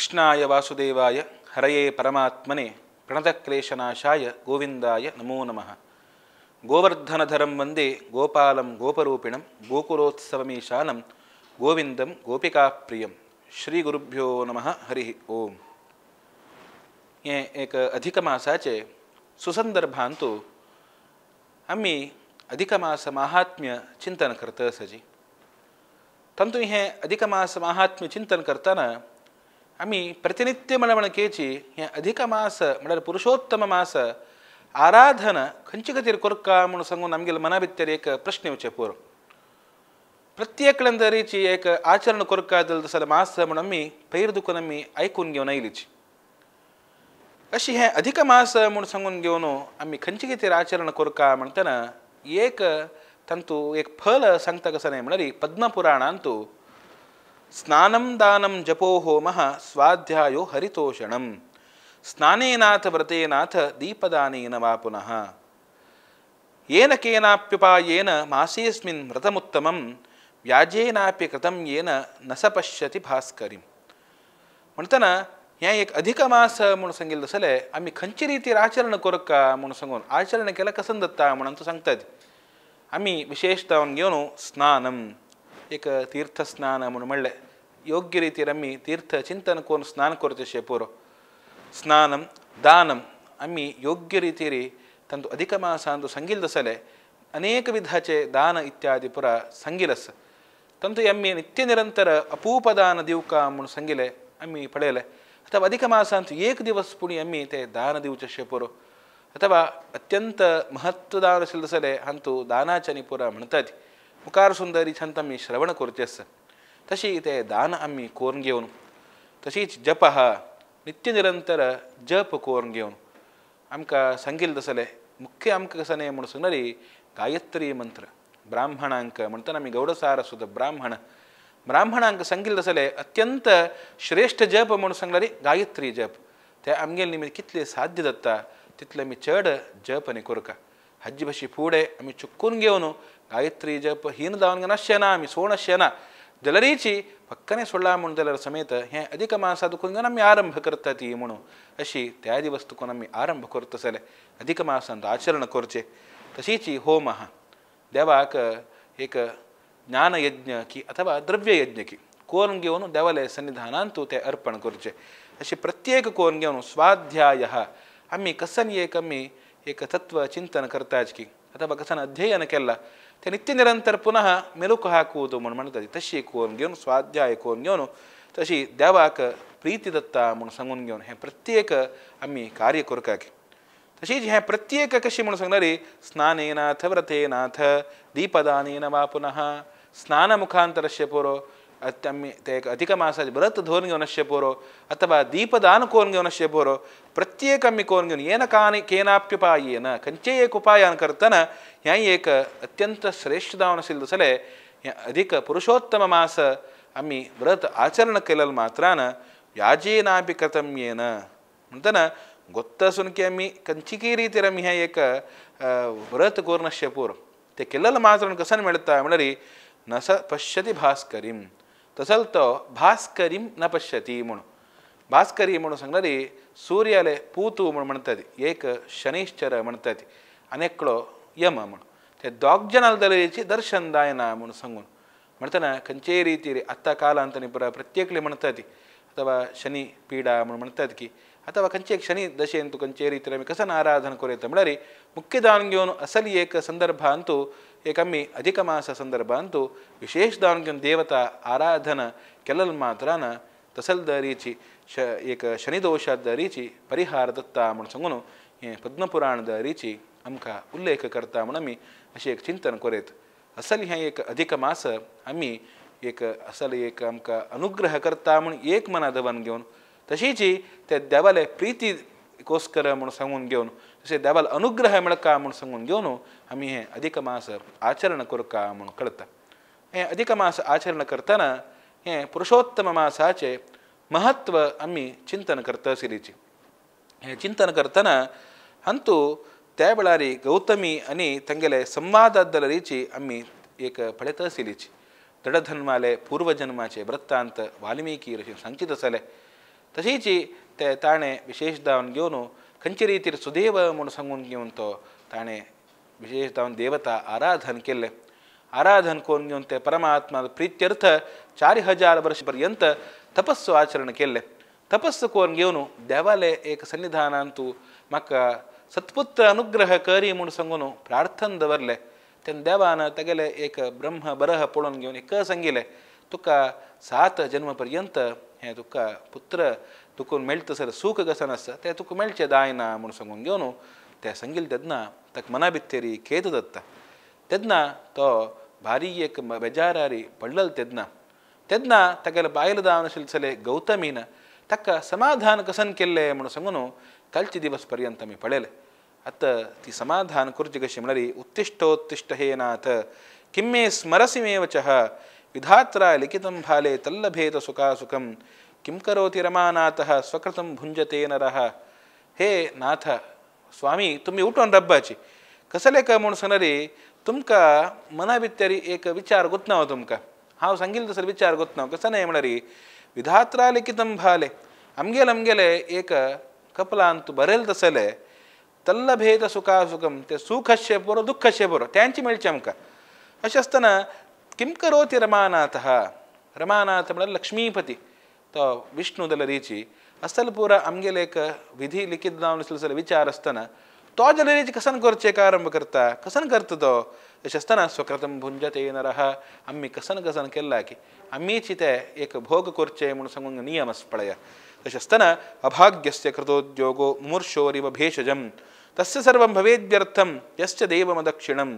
कृष्णा वासुदेवाय हरए परमात्मने प्रणतक्लेशनाशा गोविंदय नमो नम नमः वंदे गोपाल गोपालं गोपरूपिणं गोविंद गोपिका प्रिय श्रीगुरभ्यो नम हरि ओम ये एक तो सुसंदर्भांतु अधिक मस महात्म्य चिंतन करते सजी तंतु हे मस महात्म्य चिंतन ना आम्ही प्रतिनिध्य म्हणाची हे अधिक मास म्हणाऱ्या पुरुषोत्तम मास आराधना खंची खर कोरका म्हणून सांगून मना भीत एक प्रश्न ये प्रत्येकची एक आचरण कोरका जसं मास म्हणून पैर दुखून ऐकून घेऊन आयलीची अशी हे अधिक मास म्हणून सांगून घेऊन खंचे खेती आचरण करत एक तंतू एक फल सांगता कसं नाही म्हणाली पद्मपुराणांतू ಸ್ನಾನಂ ದಾನಂ ಜಪೋ ಹೋಮಃ ಸ್ವಾಧ್ಯಾಯೋ ಹರಿತೋಷಣಂ ಸ್ನಾನೇನಾಥ ವ್ರತೇನಾಥ ದೀಪದಾನೇನ ವಾ ಪುನಃ ಕೇನಾಪ್ಯುಪಾಯೇನ ಮಾಸೇಸ್ಮಿನ್ ವ್ರತಮುತ್ತಮಂ ವ್ಯಾಜೇನಾಪ್ಯ व्याजेनापि कृतं येन ಸ ಪಶ್ಯತಿ ಭಾಸ್ಕರಿಂ म्हणताना ह्या एक अधिक मास म्हणून सांगितलं जसले आम्ही खंची रितीर आचरण करका म्हणून सांगून आचरण केला कसन जाता म्हण सांगतात आम्ही विशेषतः घेवन स्नानम ಏಕ ತೀರ್ಥ ಸ್ನಾನ ಮುನುಮಳ್ಳೆ ಯೋಗ್ಯ ರೀತಿ ರಮ್ಮಿ ತೀರ್ಥ ಚಿಂತನ ಕೋನು ಸ್ನಾನ ಕೊರತೆ ಶೇಪೂರು ಸ್ನಾನಂ ದಾನಂ ಅಮ್ಮಿ ಯೋಗ್ಯ ರೀತಿರಿ ತಂದು ಅಧಿಕ ಮಾಸ ಅಂದು ಸಂಗಿಲ್ದಸಲೆ ಅನೇಕ ವಿಧಾಚೆ ದಾನ ಇತ್ಯಾದಿ ಪುರ ಸಂಗಿಲಸ್ ತಂತು ಎಮ್ಮಿ ನಿತ್ಯ ನಿರಂತರ ಅಪೂಪ ದಾನ ದಿವಕ ಅಮ್ಮನು ಸಂಗಿಲೆ ಅಮ್ಮಿ ಪಡೆಯಲೆ ಅಥವಾ ಅಧಿಕ ಮಾಸ ಅಂತೂ ಏಕ ದಿವಸ ಪುಣಿ ಅಮ್ಮಿ ತೇ ದಾನ ದಿವಚ ಶೇಪುರು ಅಥವಾ ಅತ್ಯಂತ ಮಹತ್ವದಾನ ಸಿಲ್ದಸಲೆ ಅಂತೂ ದಾನಾಚನಿ ಪುರ ಮಣತಾತಿ सुंदरी छंत मुखार श्रवण ಸುಂದರಿಛಂತಮ್ಮಿ तशी ते दान आम्ही कोरून घेऊन तशीच जप हा निरंतर जप कोरून घेऊन आमकां सांगिल्ल तसले मुख्य आमकां कसं म्हणून सांगणारी गायत्री मंत्र ब्राह्मणांक म्हणताना आम्ही गौडसार ब्राह्मण ब्राह्मणांक सांगिल्ल तसले अत्यंत श्रेष्ठ जप म्हणून सांगणारी गायत्री जप ते आमगेले निमित्त कितले साध्य दत्ता तितले मी चड जप ने कोरका हज्जी भशी पु पुढे आम्ही चुक्कून घेऊन गायत्री जप हीन दावून घे शामी सोण शना जलरीची फक्कने सोडला म्हणून समेत हे अधिक मासात दुखून घेऊन आरंभ करतात ती म्हणून अशी त्याआधी वस्तूकून आरंभ करत असले अधिक मासांत आचरण करचे तशीची होम देवाक एक ज्ञान यज्ञ की अथवा द्रव्ययज्ञ की कोण घेऊन देवाले सन्निधानांतू ते अर्पण करचे अशी प्रत्येक कोण घेऊन स्वाध्याय आम्ही कसं एक ಏಕತತ್ವ ಚಿಂತನ ಕರ್ತಾಜ್ಕಿ ಅಥವಾ ಕಸನ ಅಧ್ಯಯನಕ್ಕೆಲ್ಲ ನಿತ್ಯ ನಿರಂತರ ಪುನಃ ಮೆಲುಕು ಹಾಕುವುದು ಮಣ್ಮಣದಲ್ಲಿ ತಶಿ ಕೋನ್ಗ್ಯೋನು ಸ್ವಾಧ್ಯಾಯ ಕೋನ್ಗ್ಯೋನು ತಶಿ ದ್ಯಾವಾಕ ಪ್ರೀತಿ ದತ್ತ ಮುಣ ಸಂಗುನ್ಗ್ಯೋನು ಹೇ ಪ್ರತ್ಯೇಕ ಅಮ್ಮಿ ಕಾರ್ಯ ಕೊರಕಾಕಿ ತಶೀಜಿ ಹೇ ಪ್ರತ್ಯೇಕ ಕಶಿ ಮುಣ ಸಂಗ್ನರಿ ಸ್ನಾನೇನಾಥ ವ್ರತೇನಾಥ ದೀಪದಾನೇನ ವಾ ಪುನಃ ಸ್ನಾನ ಮುಖಾಂತರಶ್ಯ ಪೂರ್ವ अत्यम ते अधिक मासाचे बृहत् धोरण घेऊन अथवा दीपदान कोण घेऊन असे पोरो प्रत्येक मी कोण येन काने केनाप्युपायन खंचे एक उपायान करताना ह्या एक अत्यंत श्रेष्ठ दावन असेल दुसरे अधिक पुरुषोत्तम मास आम्ही व्रत आचरण केलेलं मात्रानं व्याजेनापी कथम येन म्हणताना गोत्त असून की आम्ही एक व्रत कोरण असे ते केलेलं मात्र कसं मिळतं म्हणजे न स पश्यति भास्करीम ತಸಲ್ತೋ ಭಾಸ್ಕರಿಂ ನ ಪಶ್ಯತಿ ಮುಣು ಭಾಸ್ಕರಿ ಮುಣು ಸಂಗಡಿ ಸೂರ್ಯಲೆ ಪೂತು ಮುಣು ಏಕ ಶನೈಶ್ಚರ ಮಣ್ತತಿ ಅನೆಕ್ಳೋ ಯಮ ಮುಣು ದ್ವಾಗ್ಜನಲ್ದಲ್ಲಿ ರೀತಿ ದರ್ಶನ್ ದಾಯನ ಮುಣು ಸಂಗು ಮಣ್ತನ ಕಂಚೇ ರೀ ಅತ್ತ ಕಾಲ ಅಂತ ನಿಬ್ಬರ ಪ್ರತ್ಯೇಕಲಿ ಮಣ್ತತಿ ಅಥವಾ ಶನಿ ಪೀಡಾ ಮುಣು ಮಣ್ತತಿ ಅಥವಾ ಕಂಚೆ ಶನಿ ದಶೆ ಅಂತೂ ಕಂಚೇ ರೀತಿ ಕಸನ ಆರಾಧನೆ ಕೊರೆಯುತ್ತೆ ಮಳರಿ ಮುಖ್ಯದಾನಂಗ್ಯೋನು ಅಸಲಿ ಏಕ ಸಂದರ್ಭ ಅಂತೂ एक आम्ही अधिक मासा संदर्भातून विशेष दान घेऊन देवता आराधना केल्या मात्रानं तसलदारीची श एक शनिदोषा दारीची परिहार दत्ता म्हणून सांगून हे पद्मपुराण दरीची आमक उल्लेख करता म्हणून असे एक चिंतन करेत असल हे एक अधिक मास आम्ही एक असल एक अनुग्रह करता म्हणून एक मना दवन घेऊन तशीची ते देवाले प्रीती कोसकर म्हणून सांगून घेऊन तसे देवाला अनुग्रह मिळका म्हणून सांगून घेऊन आम्ही हे अधिक मास आचरण करका म्हणून कळता हे अधिक मास आचरण करताना हे पुरुषोत्तम मासाचे महत्व आम्ही चिंतन करता सिरीचे हे चिंतन करताना हंतू त्यावेळारी गौतमी आणि संवाद संवादादल रीची आम्ही एक फळेत सिलीची पूर्व पूर्वजन्माचे वृत्तांत वाल्मिकी ऋषी सांगित असले तशीची ते ताणे विशेषदावन घेऊन ಕಂಚಿ ರೀತಿರ್ ಸುದೇವ ಮುಣಸಂಗೊಂಗಿಯುವಂತೋ ತಾಣೆ ವಿಶೇಷ ತಾವನ್ ದೇವತಾ ಆರಾಧನ್ ಕೆಲ್ಲೆ ಆರಾಧನ್ ಕೋನ್ಗಿಯುವಂತೆ ಪರಮಾತ್ಮದ ಪ್ರೀತ್ಯರ್ಥ ಚಾರಿ ಹಜಾರ ವರ್ಷ ಪರ್ಯಂತ ತಪಸ್ಸು ಆಚರಣೆ ಕೆಲ್ಲೆ ತಪಸ್ಸು ಕೋನ್ಗಿಯವನು ದೇವಾಲಯ ಏಕ ಸನ್ನಿಧಾನ ಅಂತೂ ಮಕ್ಕ ಸತ್ಪುತ್ರ ಅನುಗ್ರಹ ಕರಿ ಪ್ರಾರ್ಥನದ ಪ್ರಾರ್ಥಂದವರ್ಲೆ ತೆನ್ ದೇವಾನ ತಗಲೆ ಏಕ ಬ್ರಹ್ಮ ಬರಹ ಪುಳನ್ಗಿಯವನು ಕ ಸಂಗಿಲೆ ತುಕ ಸಾತ ಜನ್ಮ ಪರ್ಯಂತ ಹೇ ತುಕ್ಕ ಪುತ್ರ ತುಕ್ಕ ಮೆಳ್ತು ಸರ ಸೂಕ ಗಸನಸ್ಸ ತೇ ತುಕ್ಕ ಮೆಳ್ಚೆ ದಾಯಿನ ಮುನು ತೇ ಸಂಗಿಲ್ ತೆದ್ನ ತಕ್ ಮನ ಬಿತ್ತೇರಿ ಕೇತು ದತ್ತ ತೆದ್ನ ತೋ ಭಾರೀ ಕ ಬೆಜಾರಾರಿ ಪಳ್ಳಲ್ ತೆದ್ನ ತೆದ್ನ ತಗಲ ಬಾಯಲು ದಾವನ ಶಿಲ್ಸಲೆ ಗೌತಮೀನ ತಕ್ಕ ಸಮಾಧಾನ ಕಸನ್ ಕೆಲ್ಲೆ ಮುನು ಸಂಗನು ಕಲ್ಚಿ ದಿವಸ ಪರ್ಯಂತ ಮೀ ಪಳೆಲೆ ಅತ್ತ ತಿ ಸಮಾಧಾನ ಕುರ್ಜಿಗ ಶಿಮಳರಿ ಉತ್ತಿಷ್ಟೋತ್ತಿಷ್ಟ ಹೇನಾಥ ಕಿಮ್ಮೆ ಸ್ಮರಸಿಮೇವ ಚಹ विधात्र लिखित भाले तल्लभेत सुखासुखम किं करोति रमानाथ स्वकृत भुंजते नर हे नाथ स्वामी तुम्हें उठून रब्बाची कसले का म्हूण सनरी तुमका मना भितरी एक विचार गुतना तुमकां हांव सांगिल्लो तसलो विचार गुतना कसो न्हय म्हणरी विधात्रा लिखित भाले अमगेल अमगेले एक कपलांत तूं बरयलें तसले तल्लभेद सुखासुखम ते सुखशे बरो दुख बरो त्यांची मेळचे किं करोति ರಮಾನಾಥಃ ರಮಾನಾಥ मतलब ಲಕ್ಷ್ಮೀಪತಿ तो ವಿಷ್ಣುದಲ ರೀಚಿ ಅಸ್ತಲ್ಪೂರ ಅಮ್ಗೆಲೇಕ ವಿಧಿ ಲಿಖಿತ ನಾವನಿಸಲಿಸಲ ವಿಚಾರಸ್ತನ तो जलरीच कसन गोरचेकारंभ करता कसन करततो यशस्तना स्वकृतं भुंजते नर अम्मी कसन कसन के अम्मी चिते एक भोग कोर्चे मुण संग नियमस्पळय यशस्तना अभाग्यस्य कृतोद्योगो मुमूर्षोरिव भेषजं तस्य सर्वं भवेद्यर्थं यस्य देवमदक्षिणं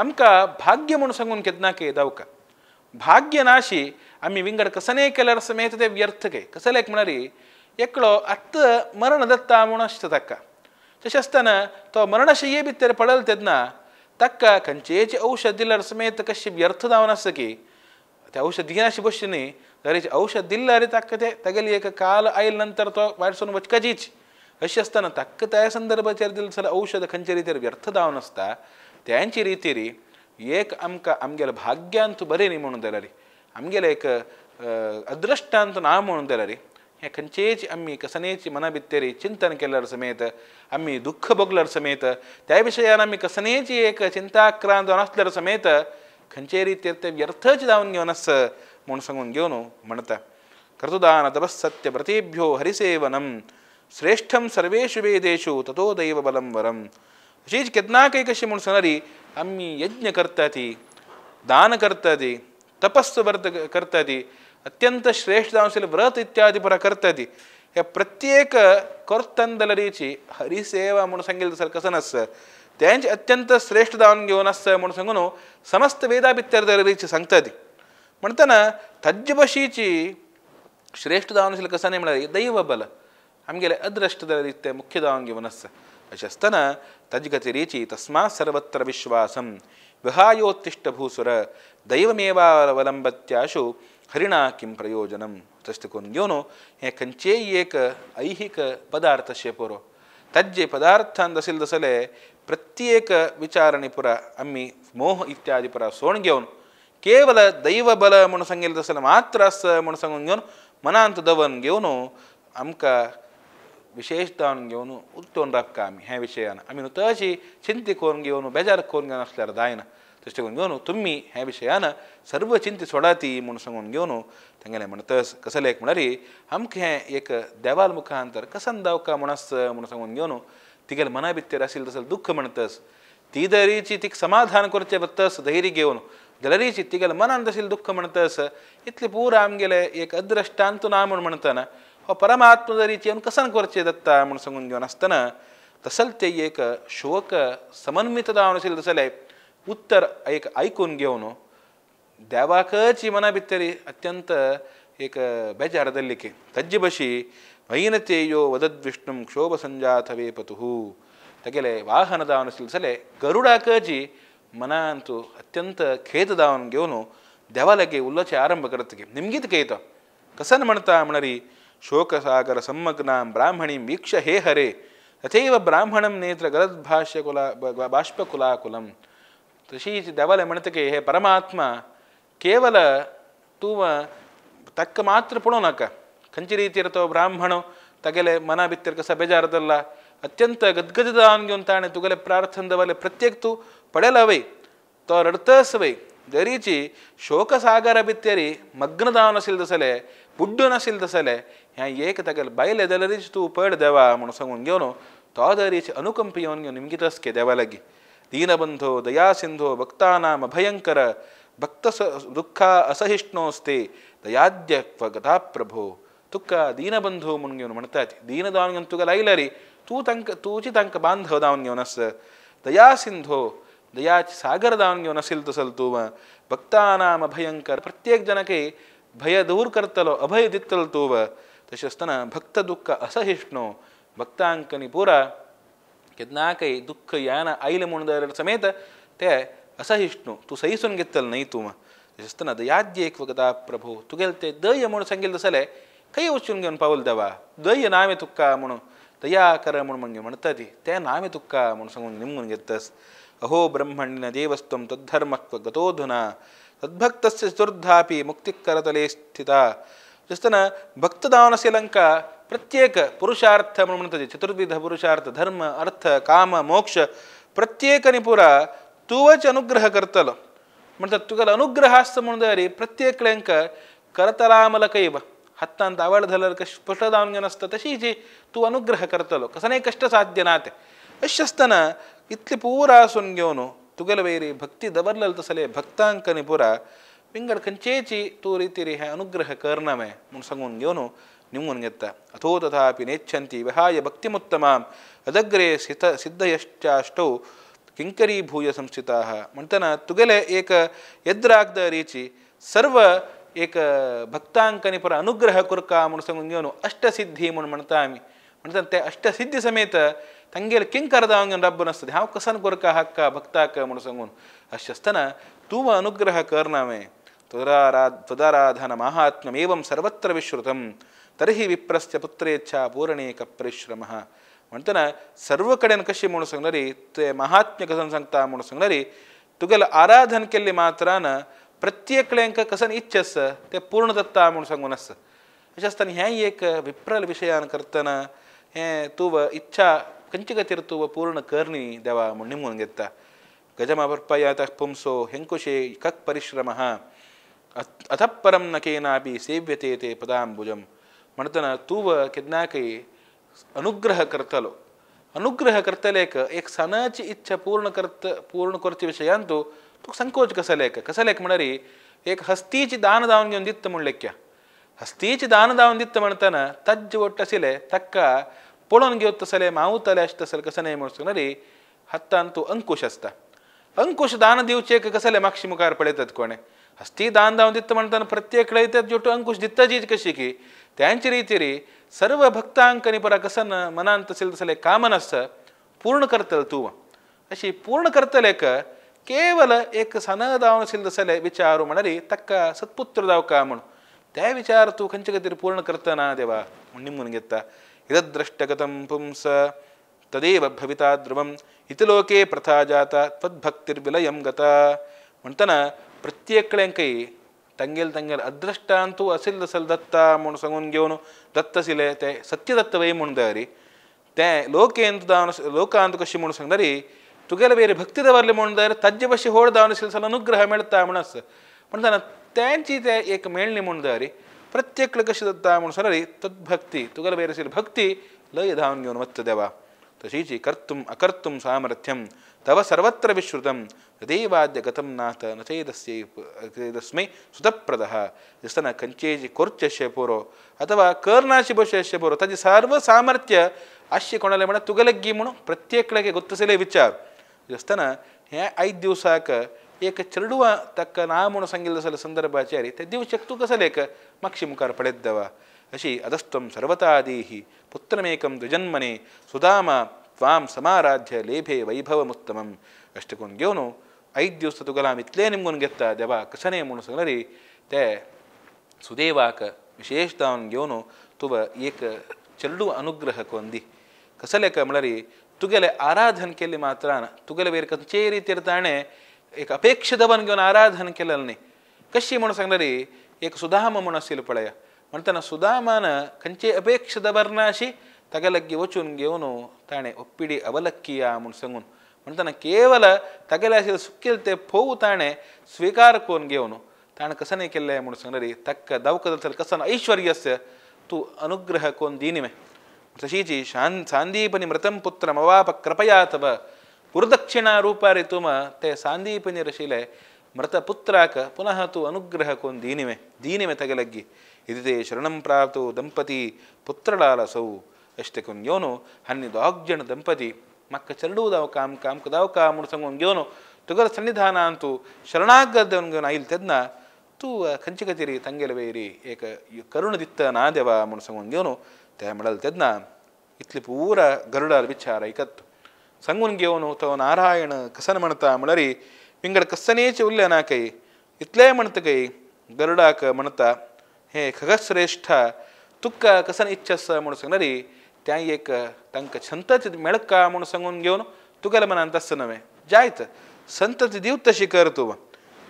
आमका भाग्य म्हूण सांगून केन्ना के दावका भाग्य नाशी आमी विंगड कसने केल्यार समेत ते व्यर्थ गे एक म्हणारी एकलो आत्त मरण दत्ता म्हूण आसता ताका तशें आसतना तो मरणशय्ये भितर पडल तेन्ना ताका खंयचेच औषध दिल्यार समेत कशी व्यर्थ जावन आसता की ते औषध घेनाशी बस न्ही जरी औषध दिल्यार ताका ते तगली एक काल आयल नंतर तो भायर सोन वचकाचीच अशें आसतना ताका त्या संदर्भाचेर दिलं जाल्यार औषध खंयचे व्यर्थ जावन आसता त्यांची रिती री एक अमक आमगेल भाग्यान तूं न्ही म्हणून दिला रे आमगेलें एक अदृश्टान नाम ना म्हणून दिला रे हे खंयचेच आमी कसनेच मना चिंतन केल्यावर समेत आम्ही दुःख बोगलर समेत त्या विशयान कसनेची एक चिंताक्रांत जावन समेत खंचेरी रितीर ते व्यर्थच जाऊन घेऊन आस म्हूण सांगून घेऊन म्हणटा कर्तुदान तपःसत्यव्रतेभ्यो हरिसेवनं श्रेष्ठम सर्वेषु वेदेषु ततो दैवबलं वरं ಹೀಗೆ ಕೆದ್ನಾಕೈಕ ಶಿಮುಣ್ सरी आम्ही यज्ञ करताती दान करताती तपस्व व्रत करताती अत्यंत श्रेष्ठ ಅಂಶಲಿ व्रत इत्यादी ಪರ करताती या प्रत्येक कर्तंदलरीची हरिसेवा म्हणून सांगितलं सर कसं नसतं त्यांचे अत्यंत श्रेष्ठ दावून घेऊन असतं म्हणून सांगून समस्त वेदाबित्यादलरीची सांगतात म्हणताना तज्जबशीची श्रेष्ठ दावनशील असेल कसं नाही म्हणाली दैव बल आमगेले अदृष्ट दलरीत मुख्य दावून घेऊन असतं ಅಶಸ್ತನ ತಜ್ಗತಿ ರೀಚಿ ಸರ್ವತ್ರ ವಿಶ್ವಾಸಂ ವಿಹಾಯೋತ್ತಿಷ್ಟ ಭೂಸುರ ದೈವಮೇವಾವಲಂಬತ್ಯಾಶು ಹರಿಣ ಕಿಂ ಪ್ರಯೋಜನಂ ತಷ್ಟಕೊಂದ್ಯೋನು ಹೇ ಕಂಚೇ ಏಕ ಐಹಿಕ ಪದಾರ್ಥ ಶೇಪುರು ತಜ್ಜೆ ಪದಾರ್ಥ ಅಂದಸಿಲ್ದಸಲೆ ಪ್ರತ್ಯೇಕ ವಿಚಾರಣೆ ಪುರ ಅಮ್ಮಿ ಮೋಹ ಇತ್ಯಾದಿ ಪರ ಸೋಣ್ಗೆವನು ಕೇವಲ ದೈವ ಬಲ ಮುಣಸಂಗಿಲ್ದಸಲೆ ಮಾತ್ರ ಸ ಮುಣಸಂಗ್ಯವನು ಮನಾಂತದವನ್ಗೆವನು ಅಮ್ಕ विशेष जाणून घेवन उत्तोन राबका आमी ह्या विशयान आमी तशी चिंती करून घेऊन बेजार करून घेऊन आसल्यार दायना तशें करून घेऊन तुम्ही हे विशयान सर्व चिंती सोडाती म्हणून सांगून घेवन तेंगेलें म्हणतस कसलें एक आमक हे एक देवाल मुखांतर कसन दावका म्हणस म्हणून सांगून घेऊन तिघेल मना भितर असेल दुःख दुख्ख म्हणतस ती दरीची तिक समाधान करचें पडटस धैर्य घेऊन जलरीची तिघेल मनान तशिल्लें दुःख म्हणतस इतले पूर आमगेलें एक अदृष्टांतून ना म्हणताना परमात्मा रीचे कसन करचे दत्ता म्हणून सांगून घेऊन असतांना तसल ते एक शोक समन्वितदावनशील तसले उत्तर एक ऐकून घेऊन देवाकची मना भितरी अत्यंत एक बेजार दिल्ली की तज्जबशी मयनतेयो वदद्विष्णूं क्षोभ संजात वे पतु तगेले वाहन कजी सरडाकजी मनातू अत्यंत खेद दावन घेऊन देवालगे उल्लचे आरंभ करत घे निमगीत घेता कसन म्हणता म्हण ಶೋಕಸಾಗರ ಸಮ್ಮಗ್ನಾಂ ಬ್ರಾಹ್ಮಣಿಂ ವೀಕ್ಷ ಹೇ ಹರೇ ತಥೈವ ಬ್ರಾಹ್ಮಣಂ ನೇತ್ರ ಗಲದ್ಭಾಷ್ಯ ಕುಲ ಬಾಷ್ಪಕುಲಾಕುಲಂ ಶಶಿ ದವಲ ಮಣತಕೆ ಹೇ ಪರಮಾತ್ಮ ಕೇವಲ ತೂವ ತಕ್ಕ ಮಾತ್ರ ಪುಣೋನಕ ಕಂಚಿ ರೀತಿ ಇರ್ತವ ಬ್ರಾಹ್ಮಣೋ ತಗಲೆ ಮನ ಬಿತ್ತಿರಕ ಸಭೆಜಾರದಲ್ಲ ಅತ್ಯಂತ ಗದ್ಗದ ಅಂತಾಣೆ ತುಗಲೆ ಪ್ರಾರ್ಥನದವಲೆ ಪ್ರತ್ಯಕ್ತು ಪಡೆಲವೈ ತೋರಡ್ತಸವೈ ದರೀಚಿ ಶೋಕಸಾಗರ ಬಿತ್ತೇರಿ ಮಗ್ನದಾನ ಸಿಲ್ದಸಲೆ ಬುಡ್ಡನ ಸಿಲ್ದಸಲೆ ह्या एक तागेल बायल येदलरीच तूं पड देवा म्हणून सांगून घेवन तो दरीच अनुकंपी येवन घेवन निमगी देवा लागी दीनबंधो दयासिंधो भक्तानाम अभयंकर भक्त दुःखा असहिष्णोस्ते दयाद्य गदा प्रभो तुका दीनबंधो म्हणून घेवन म्हणतात दीन धावन घेवन तुका लायला रे तूं तांक तुजी बांधव दावन घेवन आस दया सिंधो सागर दावन घेवन असेल तसल तू भक्तानाम भयंकर प्रत्येक जनके भय दूर करतलो अभय दितल तूं ದಶಸ್ತನ ಭಕ್ತ ದುಃಖ ಅಸಹಿಷ್ಣು ಭಕ್ತಾಂಕನಿ ಪೂರ ಕೆದ್ನಾಕೈ ದುಃಖ ಯಾನ ಐಲ ಮುಂಡದರ ಸಮೇತ ತೇ ಅಸಹಿಷ್ಣು ತು ಸಹಿಸುನ್ಗೆತ್ತಲ್ ನೈತುಮ ತಶಸ್ತನ ದಯಾದ್ಯೇಕ್ವಗದಾ ಪ್ರಭು ತುಗೆಲ್ತೆ ದಯ್ಯ ಮುಣ ಸಂಗಿಲ್ದ ಸಲೆ ಕೈ ಉಚ್ಚುನ್ಗೆ ಒಂದು ಪೌಲ್ದವ ದಯ್ಯ ನಾವೇ ತುಕ್ಕ ಮುಣು ದಯಾಕರ ಮುಣ ಮಂಗೆ ಮಣತದಿ ತೇ ನಾವೇ ತುಕ್ಕ ಮುಣು ಸಂಗ ಗೆತ್ತಸ್ ಅಹೋ ಬ್ರಹ್ಮಣ್ಣಿನ ದೇವಸ್ತ್ವಂ ತದ್ಧರ್ಮಕ್ವ ಗತೋಧುನ ತದ್ಭಕ್ತಸ್ಯ ಚತುರ್ಧಾಪಿ ಕರತಲೇ ಸ್ಥಿತ ಜಸ್ತನ ಭಕ್ತದಾನಶೀಲಂಕ ಪ್ರತ್ಯೇಕ ಪುರುಷಾರ್ಥ ಮೃಣತಜೆ ಚತುರ್ವಿಧ ಪುರುಷಾರ್ಥ ಧರ್ಮ ಅರ್ಥ ಕಾಮ ಮೋಕ್ಷ ಪ್ರತ್ಯೇಕ ನಿಪುರ ತೂವಚ ಅನುಗ್ರಹ ಕರ್ತಲು ಮಂತ ತುಗಲ ಅನುಗ್ರಹಾಸ್ತ ಮುಂದಾರಿ ಪ್ರತ್ಯೇಕಳೆಂಕ ಕರತಲಾಮಲಕ ಇವ ಹತ್ತಂತ ಅವಳಧಲಕ ಸ್ಫುಟದಾನ್ಯನಸ್ತತ ಶೀಜಿ ತು ಅನುಗ್ರಹ ಕರ್ತಲು ಕಸನೇ ಕಷ್ಟ ಸಾಧ್ಯನಾತೆ ಅಶ್ಯಸ್ತನ ಇತ್ಲಿ ಪೂರಾ ಸುನ್ಯೋನು ತುಗಲವೇರಿ ಭಕ್ತಿ ದಬರ್ಲಲ್ತ ಸಲೇ ಭಕ್ತಾಂಕ ನಿಪುರ ಪಿಂಗಳ ಕಂಚೇಚಿ ತೂರಿತಿರಿಹ ಅನುಗ್ರಹ ಕರ್ಣಮೆ ಮುನ್ಸಂಗುನ್ಯೋನು ನಿಮ್ಮನ್ಗೆತ್ತ ಅಥೋ ತಥಾಪಿ ನೇಚ್ಛಂತಿ ವಿಹಾಯ ಮುತ್ತಮ ಅದಗ್ರೆ ಸಿತ ಸಿದ್ಧಯಶ್ಚಾಷ್ಟೌ ಕಿಂಕರೀಭೂಯ ಸಂಸ್ಥಿತ ಮಂತನ ತುಗಲೆ ಏಕ ಎದ್ರಾಗ್ದ ರೀಚಿ ಸರ್ವ ಏಕ ಭಕ್ತಾಂಕನಿಪರ ಅನುಗ್ರಹ ಕುರ್ಕ ಮುಣಸಂಗುಂಗ್ಯೋನು ಅಷ್ಟಸಿದ್ಧಿ ಮುನ್ ಮಣ್ತಾಮಿ ಮಣ್ತಂತೆ ಅಷ್ಟಸಿದ್ಧಿ ಸಮೇತ ತಂಗೇಲಿ ಕಿಂಕರದ ಅವಂಗನ ರಬ್ಬನಸ್ತದೆ ಹಾವು ಕಸನ್ ಕುರ್ಕ ಹಕ್ಕ ಭಕ್ತಾಕ ಮುಣಸಂಗುನ್ ಅಷ್ಟಸ್ತನ ತೂವ ಅನುಗ್ರಹ ಕರ್ನಾಮೆ त्वदारा त्वदाराधन एवं सर्वत्र विश्रुतं तर्ही विप्रस्थ पुत्रेच्छा पूरणेक परिश्रम म्हणताना सर्व कडेन कशी म्हणून सांगणारी ते महात्म्य कसन सांगता म्हणून तुगेल आराधन केले मात्रान प्रत्येक कडेन कसन ते पूर्ण जाता म्हणून सांगून आसता अशें आसतना हें एक विप्रल विशयान करतना हें तूं इच्छा खंयचे खातीर तूं पूर्ण कर देवा म्हूण निमून घेता गजमा पुंसो हेंकुशे कक परिश्रम ಅತ್ ನಕೇನಾಪಿ ನ ಕೇನಾಪಿ ಸೇವ್ಯತೆ ತೇ ಪದಾಂಬುಜಂ ಮಣತನ ತೂವ ಕೆದ್ನಾಕೈ ಅನುಗ್ರಹ ಕರ್ತಲು ಅನುಗ್ರಹ ಕರ್ತಲೇಕ ಏಕ ಸನಾಚಿ ಇಚ್ಛಾ ಪೂರ್ಣ ಕರ್ತ ಪೂರ್ಣ ಕೊರತಿ ವಿಷಯ ಅಂತೂ ತುಕ್ ಸಂಕೋಚ ಕಸಲೇಕ ಕಸಲೇಕ ಮಣರಿ ಏಕ ಹಸ್ತೀಚಿ ದಾನ ಅವನಿಗೆ ಒಂದಿತ್ತ ಮುಳ್ಳೆಕ್ಯ ಹಸ್ತೀಚಿ ದಾನ ಒಂದಿತ್ತ ಮಣತನ ತಜ್ಜ ಒಟ್ಟ ಸಿಲೆ ತಕ್ಕ ಪೊಳನ್ಗೆ ಒತ್ತ ಸಲೆ ಮಾವು ತಲೆ ಅಷ್ಟ ಸಲ ಕಸನೆ ಹತ್ತಾಂತು ಹತ್ತ ಅಂತೂ ಅಂಕುಶಸ್ತ ಅಂಕುಶ ದಾನ ದಿವಚೇಕ ಕಸಲೆ ಮಾಕ್ಷಿ ಮುಖಾರ ತತ್ಕೋಣೆ ಅಷ್ಟೇ ದಾಂದಾವಂದಿತ್ತ प्रत्येक ಪ್ರತ್ಯೇಕ ಲೈತ दित्त जीज कशी की त्यांची रीतीरी सर्व भक्तांक निपरा कसन मनांत कामन असं पूर्ण करतल तू अशी पूर्ण करतले क केवल एक सन दावन सिलसले विचारू म्हणाली तक्का सत्पुत्र दाव का म्हणून त्या विचार तू खंच गतीर पूर्ण करताना देवा निमून घेता इद्रष्टगतम पुंस तदेव भविता ध्रुवम इतलोके प्रथा जाता त्वद्भक्तिर्विलयम गता म्हणताना ಪ್ರತ್ಯೇಕಳೆಂಕೈ ತಂಗೆಲ್ ತಂಗೆಲ್ ಅಂತೂ ಅಸಿಲ್ ಅಸಲ್ ದತ್ತ ಮುಣ್ ಸಂಗುನ್ಗೆವನು ದತ್ತ ಸಿಲೆ ತೇ ಸತ್ಯದತ್ತ ವೈ ಮುಣ್ದರಿ ತೇ ಲೋಕೆ ಅಂತ ದಾನು ಲೋಕ ಅಂತ ಕಶಿ ಮುಣ್ ಸಂಗದರಿ ತುಗೆಲ ಬೇರೆ ಬರಲಿ ಮುಣ್ದಾರೆ ತಜ್ಜ ಬಶಿ ಹೋಡ್ದಾವನ ಸಿಲ್ ಸಲ ಅನುಗ್ರಹ ಮೇಳ್ತಾ ಮುಣಸ್ ಮುಣ್ದಾನ ತೇಂಚಿ ತೇ ಏಕ ಮೇಳ್ನಿ ಮುಣ್ದಾರಿ ಪ್ರತ್ಯೇಕ ಕಶಿ ದತ್ತ ಮುಣ್ ಸಲರಿ ತದ್ಭಕ್ತಿ ತುಗಲ ಬೇರೆ ಸಿಲ್ ಭಕ್ತಿ ಲಯ ದಾನು ಮತ್ತ ದೇವ ತಶೀಚಿ ಕರ್ತುಂ ಅಕರ್ತುಂ ಸಾಮರ್ಥ್ಯಂ ತವ ಸರ್ವತ್ರ ವಿಶ್ರುತಂ ಹೃದಯವಾದ್ಯ ಗತಂ ನಾಥ ನಚೈದಸ್ಯೈ ತಸ್ಮೈ ಸುತಪ್ರದ ಸ್ತನ ಕಂಚೇಜಿ ಕೊರ್ಚಶ್ಯ ಪೂರೋ ಅಥವಾ ಕರ್ಣಾಶಿಭಶಸ್ಯ ಪೂರೋ ತಜಿ ಸರ್ವ ಸಾಮರ್ಥ್ಯ ಅಶ್ಯ ಕೊಣಲೆ ಮಣ ತುಗಲಗ್ಗಿ ಮುಣು ಪ್ರತ್ಯೇಕಳಗೆ ಗೊತ್ತಿಸಲೇ ವಿಚಾರ ಸ್ತನ ಹ್ಯಾ ಐದು ದಿವಸಕ ಏಕ ಚರಡುವ ತಕ್ಕ ನಾಮುಣ ಸಂಗಿಲ್ಲಸಲ ಸಂದರ್ಭಾಚಾರಿ ತದ್ದಿವು ಚಕ್ತು ಕಸಲೇಕ ಮಕ್ಷಿ ಮುಖಾರ ಪಡೆದ್ದವ अशी अधस्तम सर्वात दी द्विजन्मने सुधामा थां समाराध्यभे लेभे अष्टकोन घेऊन ऐद दिवस तुघला इतले निमगून घेतात देवा कसने म्हणू सगळरी ते सुदेवाक विशेषतावून घेऊन तुव एक चेल्डू अनुग्रह कोन दि कसले का तुगेले आराधन केले मात्र तुगेल वेग तुचे रीत्या एक अपेक्ष दबून घेऊन आराधन केलेलं नाही कशी म्हणू एक सुधाम म्हणून असं ಮಂತನ ಸುಧಾಮಾನ ಕಂಚೆ ಅಪೇಕ್ಷದ ಬರ್ನಾಶಿ ತಗಲಗ್ಗಿ ವಚುನ್ಗೆವನು ತಾಣೆ ಒಪ್ಪಿಡಿ ಅವಲಕ್ಕಿಯ ಮುನ್ಸಂಗುನ್ ಮಂತನ ಕೇವಲ ತಗಲಾಸಿದ ಸುಕ್ಕಿಲ್ತೆ ಪೋವು ತಾಣೆ ಸ್ವೀಕಾರ ಸ್ವೀಕಾರಕ್ಕೋನ್ಗೆವನು ತಾಣ ಕಸನೆ ಕೆಲ್ಲೆ ಮುನ್ಸಂಗರಿ ತಕ್ಕ ದೌಕದ ಕಸನ ಐಶ್ವರ್ಯಸ್ಯ ತು ಅನುಗ್ರಹ ಕೋನ್ ದೀನಿಮೆ ಶಶೀಜಿ ಶಾನ್ ಸಾಂದೀಪನಿ ಮೃತಂ ಪುತ್ರ ಮವಾಪ ಕೃಪಯಾತವ ಗುರುದಕ್ಷಿಣಾ ರೂಪಾರಿ ತುಮ ತೇ ಸಾಂದೀಪನಿ ಶಿಲೆ ಮೃತ ಪುತ್ರಾಕ ಪುನಃ ತು ಅನುಗ್ರಹ ಕೋನ್ ದೀನಿಮೆ ದೀನಿಮೆ ತಗಲಗ್ಗಿ ಇದೇ ಶರಣಂ ಪ್ರಾಪ್ತು ದಂಪತಿ ಪುತ್ರಲಾಲಸೌ ಅಷ್ಟೇ ಕುಂಗ್ಯೋನು ಹನ್ನಿದು ಆಗ್ಜಣ ದಂಪತಿ ಮಕ್ಕ ಚರಡುವುದಾವ ಕಾಮ್ ಕಾಮ್ ಕದಾವ ಕಾಮುಡು ಸಂಗೋನು ತುಗರ ಸನ್ನಿಧಾನ ಅಂತೂ ಶರಣಾಗದವನ್ಗನ ಇಲ್ಲಿ ತೆದ್ನ ತೂ ಕಂಚಿಕತಿರಿ ತಂಗೆಲವೇರಿ ಏಕ ಕರುಣದಿತ್ತ ನಾದೆವ ಮುಣಸಂಗೊಂಗ್ಯೋನು ತೇ ಮಡಲ್ ತೆದ್ನ ಇತ್ಲಿ ಪೂರ ಗರುಡಾಲ್ ವಿಚಾರ ಇಕತ್ತು ಸಂಗುನ್ಗೆವನು ತವ ನಾರಾಯಣ ಕಸನ ಮಣತ ಮಳರಿ ವಿಂಗಡ ಕಸ್ಸನೇಚ ಉಲ್ಲೆ ನಾಕೈ ಇತ್ಲೇ ಮಣತ ಕೈ ಗರುಡಾಕ ಮಣತ हे खगश्रेष्ठ तुक्क कसन इच्छस म्हणून सांगणारी त्या एक तंक संतच मेळका म्हणून सांगून घेऊन तुकाला मनांत नव्हे जायत संतच देव तशी कर तू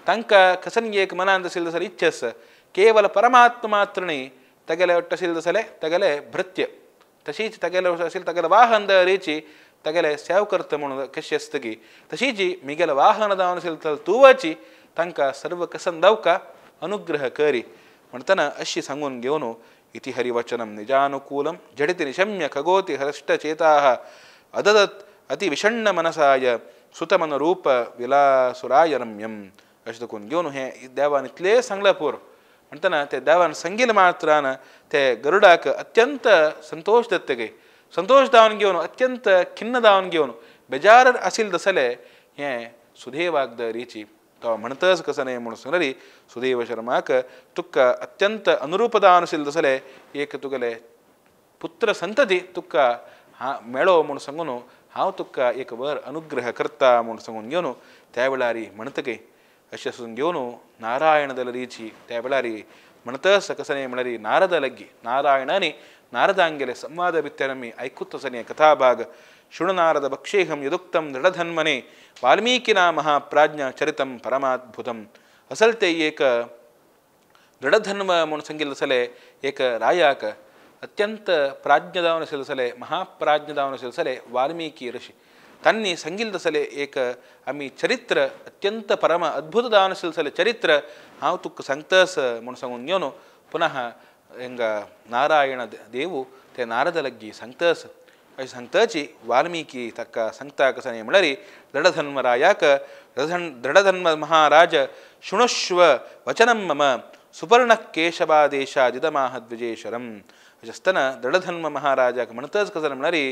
कसं कसन एक मनांत असेल तसं इच्छस केवल परमात्मा मात्र तगेले असेल तसले तगेले भृत्य तशीच तगेले असेल तगेले वाहन दरीची तगले सेव करत म्हणून कशी की तशी जी मिगेल वाहन दावन तू तुवाची तंका सर्व कसन दौका अनुग्रह करी ಮಣ್ತನ ಅಶ್ ಸಂಗೂನ್ ಗ್ಯೂನು ಇತಿಹರಿವಚನ ನಿಜಾನುಕೂಲ ಜಡಿತಿ ನಿಶಮ್ಯ ಖಗೋತಿ ಹೃಷ್ಟಚೇತ ಅದದತ್ ಅತಿ ವಿಷಣ್ಣ ಮನಸಾಯ ಅತಿವಿಷಣಮನಸಮನಪ ವಿಲಾಸುರಾಯ್ಯಂ ಅಷ್ಟು ದೊನ್ ಗ್ಯೋನು ಹೆ ದೇವಾನ್ ಇತ್ಲೇ ಸಂಗ್ಲಪುರ್ ಮಣ್ತನ ತೆ ತೆ ಗರುಡಾಕ ಅತ್ಯಂತ ಸಂತೋಷದೇ ಸಂತೋಷದ ಗ್ಯೋನ್ ಅತ್ಯಂತ ಖಿನ್ನವನ್ ಗ್ಯೂನು ಅಸಿಲ್ ದಸಲೆ ಹೇ ಸುಧೇವಾಗ್ದ ರೀಚಿ ತಾವು ಮಣತಸ್ ಕಸನೆ ಮುಣಸನರಿ ಸುದೈವ ಶರ್ಮಾಕ ತುಕ್ಕ ಅತ್ಯಂತ ಅನುರೂಪದ ಅನುಸಿಲ್ದಸಲೆ ತುಗಲೆ ಪುತ್ರ ಸಂತತಿ ತುಕ್ಕ ಹಾ ಮೇಳೋ ಮುಣಸಂಗನು ಹಾವು ತುಕ್ಕ ಏಕವರ್ ಅನುಗ್ರಹ ಕರ್ತ ಮುಣಸಂಗನ್ಗೇನು ತ್ಯಾವಳಾರಿ ಮಣತಗೆ ಅಶಸ್ಸಂಗ್ಯೋನು ನಾರಾಯಣದಲ ರೀಚಿ ತ್ಯಾವಳಾರಿ ಮಣತಸ್ ಕಸನೆ ಮಣರಿ ನಾರದ ಲಗ್ಗಿ ನಾರಾಯಣನಿ ನಾರದಾಂಗೆಲೆ ಸಂವಾದ ಬಿತ್ತನಮಿ ಐಕುತ್ತ ಸನೆಯ ಕಥಾಭಾಗ ಶೃಣುನಾರದ ಭಕ್ಷೇಹಂ ಯದುಕ್ತಂ ದೃಢಧನ್ಮನೆ ವಾಲ್ಮೀಕಿನ ಮಹಾಪ್ರಾಜ್ಞ ಪ್ರಾಜ್ಞ ಚರಿತಂ ಪರಮಾದ್ಭುತಂ ಅಸಲ್ತೆ ಏಕ ದೃಢಧನ್ಮ ಮುಣಸಂಗಿಲಸಲೆ ಏಕ ರಾಯಾಕ ಅತ್ಯಂತ ಪ್ರಾಜ್ಞದವನ ಸಿಲಸಲೆ ಮಹಾಪ್ರಾಜ್ಞದವನ ಸಿಲಸಲೆ ವಾಲ್ಮೀಕಿ ಋಷಿ ತನ್ನಿ ಸಂಗಿಲ್ದ ಏಕ ಅಮಿ ಚರಿತ್ರ ಅತ್ಯಂತ ಪರಮ ಅದ್ಭುತದವನ ಸಿಲಸಲೆ ಚರಿತ್ರ ಹಾವು ತುಕ್ಕ ಸಂತಸ ಮುಣಸಂಗ್ಯೋನು ಪುನಃ ಹೆಂಗ ನಾರಾಯಣ ದೇವು ತೇ ನಾರದಲಗ್ಗಿ ಸಂತಸ ಸಂತಚಿ ವಾಲ್ಮೀಕಿ ತಕ್ಕ ಸಂಕ್ತಾಕಸನೆ ಮಳರಿ ದೃಢಧನ್ಮರಾಯಾಕ ದೃಢಧನ್ ದೃಢಧನ್ಮ ಮಹಾರಾಜ ಶುಣುಶ್ವ ವಚನಂ ಮಮ ಸುಪರ್ಣ ಕೇಶವಾದೇಶಾಜಿದಮಾಹದ್ವಿಜೇಶ್ವರಂ ಜಸ್ತನ ದೃಢಧನ್ಮ ಮಹಾರಾಜ ಮಣತಸ್ಕಸನ ಮಳರಿ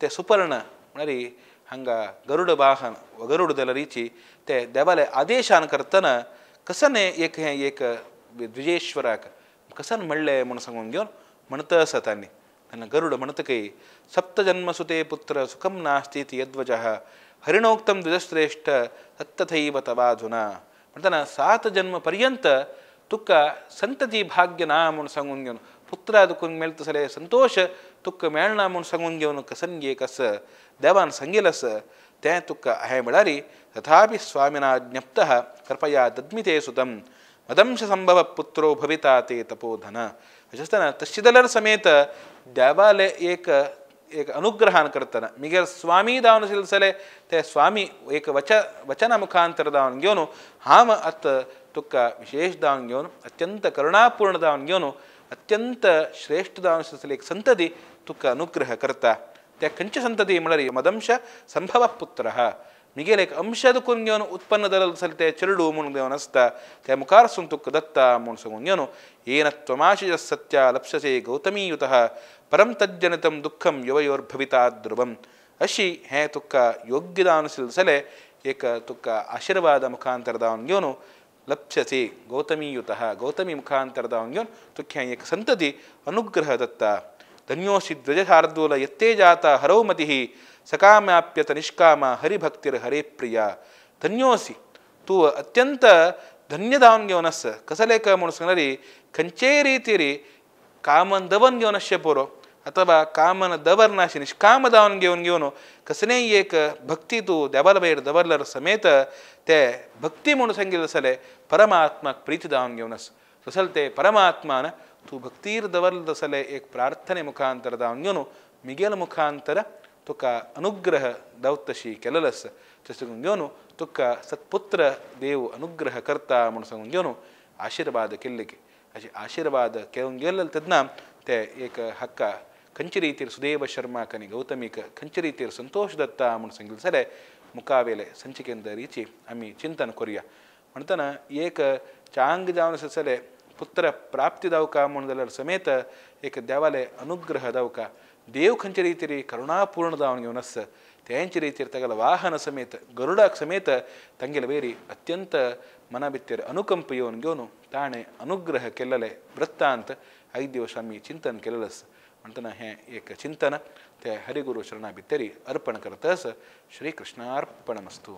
ತೆ ಸುಪರ್ಣ ಮಳರಿ ಹಂಗ ಗರುಡ ವಾಹನ ಗರುಡದಲ ರೀಚಿ ತೆ ದೆವಲೆ ಆದೇಶಾನ ಕರ್ತನ ಕಸನೆ ಏಕ ಏಕ ದ್ವಿಜೇಶ್ವರಾಕ ಕಸನ್ ಮಳ್ಳೆ ಮಣತಸ ಮಣತಸತಾನಿ ನನ್ನ ಗರುಡ ಮಣತಕೈ ಜನ್ಮಸುತೆ ಪುತ್ರ ಸುಖಂ ನಾಸ್ತಿ ಯದ್ವಜಃ ಹರಿಣೋಕ್ತಂ ದ್ವಿಜಶ್ರೇಷ್ಠ ಸತ್ತಥೈವ ತವಾಧುನ ಮಂತನ ಸಾತ ಜನ್ಮ ಪರ್ಯಂತ ತುಕ್ಕ ಸಂತತಿ ಭಾಗ್ಯ ನಾಮುಣ ಸಂಗುಂಗ್ಯವನು ಪುತ್ರ ಅದಕ್ಕೂ ಮೇಲ್ತ ಸಲೆ ಸಂತೋಷ ತುಕ್ಕ ಮೇಳ್ನಾಮುಣ ಸಂಗುಂಗ್ಯವನು ಕಸನ್ಗೆ ಕಸ ದೇವಾನ್ ಸಂಗಿಲಸ ತೇ ತುಕ್ಕ ಅಹೇ ಬಿಳಾರಿ ತಥಾಪಿ ಸ್ವಾಮಿನ ಜ್ಞಪ್ತಃ ಕೃಪಯಾ ದದ್ಮಿತೇ ಸುತಂ ಮದಂಶ ಸಂಭವ ಪುತ್ರೋ ಭವಿತಾತೆ ತಪೋಧನ ಯಶಸ್ತನ ತಶ್ಚಿದಲರ ಸಮೇತ ದೇವಾಲಯ ಏಕ ಏಕ ಅನುಗ್ರಹನ ಕರ್ತನ ಮಿಗರ ಸ್ವಾಮಿ ದಾವನು ಸಿಲ್ಸಲೆ ತೇ ಸ್ವಾಮಿ ಏಕ ವಚ ವಚನ ಮುಖಾಂತರ ದಾವನ್ಗ್ಯೋನು ಹಾಮ ಅತ್ತ ತುಕ್ಕ ವಿಶೇಷ ದಾವನ್ಗ್ಯೋನು ಅತ್ಯಂತ ಕರುಣಾಪೂರ್ಣ ದಾವನ್ಗ್ಯೋನು ಅತ್ಯಂತ ಶ್ರೇಷ್ಠ ದಾವನು ಸಿಲ್ಸಲೆ ಸಂತತಿ ತುಕ್ಕ ಅನುಗ್ರಹ ಕರ್ತ ತೆ ಕಂಚ ಸಂತತಿ ಮಳರಿ ಮದಂಶ ಸಂಭವ ಪುತ್ರ ಮಿಗೇಲೇಕ ಅಂಶದ ಕುಂಗ್ಯವನು ಉತ್ಪನ್ನದರ ಸಲಿತೆ ಚರುಡು ಮುಣದೇವನಸ್ತ ತೇ ಮುಖಾರ ಸುಂತುಕ್ ದತ್ತ ಮುಣಸಗುಂಗ್ಯನು ಏನ ತ್ವಮಾಶಿಜ ಸತ್ಯ ಲಪ್ಸಸೆ ಗೌತಮೀಯುತಃ ಪರಂ ತಜ್ಜನಿತಂ ದುಃಖಂ ಯುವಯೋರ್ಭವಿತಾ ಧ್ರುವಂ ಅಶಿ ಹೇ ತುಕ್ಕ ಯೋಗ್ಯದಾನುಸಿಲ್ಸಲೆ ಏಕ ತುಕ್ಕ ಆಶೀರ್ವಾದ ಮುಖಾಂತರದ ಅವನಿಯವನು ಲಪ್ಸ್ಯಸಿ ಗೌತಮೀಯುತಃ ಗೌತಮಿ ಮುಖಾಂತರದ ಅವನಿಯವನು ತುಕ್ಕ ಏಕ ಸಂತತಿ ಅನುಗ್ರಹ ದತ್ತ ಧನ್ಯೋಸಿ ಧ್ವಜಶಾರ್ದೂಲ ಎತ್ತೇ ಜಾತ ಹರೌ ಹರೌಮತಿ ಸಕಾಮ್ಯಾಪ್ಯತ ನಿಷ್ಕಾಮ ಹರಿಭಕ್ತಿರ್ ಪ್ರಿಯ ಧನ್ಯೋಸಿ ತೂ ಅತ್ಯಂತ ಧನ್ಯದಾವನ್ಗೆ ಒನಸ್ಸ ಕಸಲೇಕ ಮುಣಸ್ಕನರಿ ಕಂಚೇ ರೀತಿರಿ ಕಾಮಂದವನ್ಗೆ ಒನಸ್ಯ ಪೋರೋ ಅಥವಾ ಕಾಮನ ದವರ್ನಾಶಿ ನಿಷ್ಕಾಮದವನ್ಗೆ ಅವನಿಗೆವನು ಕಸನೇ ಏಕ ಭಕ್ತಿ ತು ದಬಲ ಬೈರ್ ದಬರ್ಲರ ಸಮೇತ ತೇ ಭಕ್ತಿ ಮುಣಸಂಗಿಲ್ಲ ಸಲೆ ಪರಮಾತ್ಮ ಪ್ರೀತಿದವನ್ಗೆ ಒನಸ್ ಸೊಸಲ್ತೆ ಪರಮಾತ್ಮನ ತು ಭಕ್ತಿರ್ದವಲ್ಲದ ಸಲೆ ಏಕ್ ಪ್ರಾರ್ಥನೆ ಮುಖಾಂತರದ ಅಂಜನು ಮಿಗೇಲ ಮುಖಾಂತರ ತುಕ ಅನುಗ್ರಹ ದೌತ್ತಶಿ ಕೆಲಲಸ್ ಚಸುಗುಂಜೋನು ತುಕ್ಕ ಸತ್ಪುತ್ರ ದೇವು ಅನುಗ್ರಹ ಕರ್ತ ಮುಣಸಗುಂಜೋನು ಆಶೀರ್ವಾದ ಕೆಲ್ಲಿಗೆ ಅಶಿ ಆಶೀರ್ವಾದ ಕೆಲಂಗೆಲ್ಲಲ್ ತದ್ನ ತೆ ಏಕ ಹಕ್ಕ ಕಂಚರೀತಿರ್ ಸುದೇವ ಶರ್ಮಾ ಕನಿ ಗೌತಮಿಕ ಕಂಚರೀತಿರ್ ಸಂತೋಷ ದತ್ತ ಮುಣಸಂಗಿಲ್ ಸರೆ ಮುಖಾವೇಲೆ ಸಂಚಿಕೆಂದ ರೀಚಿ ಅಮ್ಮಿ ಚಿಂತನ ಕೊರಿಯ ಮಂತನ ಏಕ ಚಾಂಗ್ ಜಾವನ ಸಸಲೆ ಪುತ್ರ ಪ್ರಾಪ್ತಿದವಕ ಮುಣದಲ್ಲರ ಸಮೇತ ಏಕ ದೇವಾಲಯ ಅನುಗ್ರಹದವಕ ದೇವ್ ಖಂಚಿ ರೀತಿರಿ ಕರುಣಾಪೂರ್ಣದ ಅವನಿಗೆ ಮನಸ್ಸ ತೇಂಚಿ ರೀತಿ ಇರ್ತಗಲ ವಾಹನ ಸಮೇತ ಗರುಡ ಸಮೇತ ತಂಗಿಲ ಬೇರಿ ಅತ್ಯಂತ ಮನಬಿತ್ತಿರ ಅನುಕಂಪೆಯೋನ್ಗೆವನು ತಾಣೆ ಅನುಗ್ರಹ ಕೆಲ್ಲಲೆ ವೃತ್ತ ಅಂತ ಐದು ಸ್ವಾಮಿ ಆಮಿ ಚಿಂತನ್ ಕೆಲ್ಲಲಸ್ ಅಂತನ ಹೇ ಏಕ ಚಿಂತನ ತೇ ಹರಿಗುರು ಶರಣ ಬಿತ್ತರಿ ಅರ್ಪಣ ಕರ್ತಸ ಶ್ರೀಕೃಷ್ಣಾರ್ಪಣಮಸ್ತು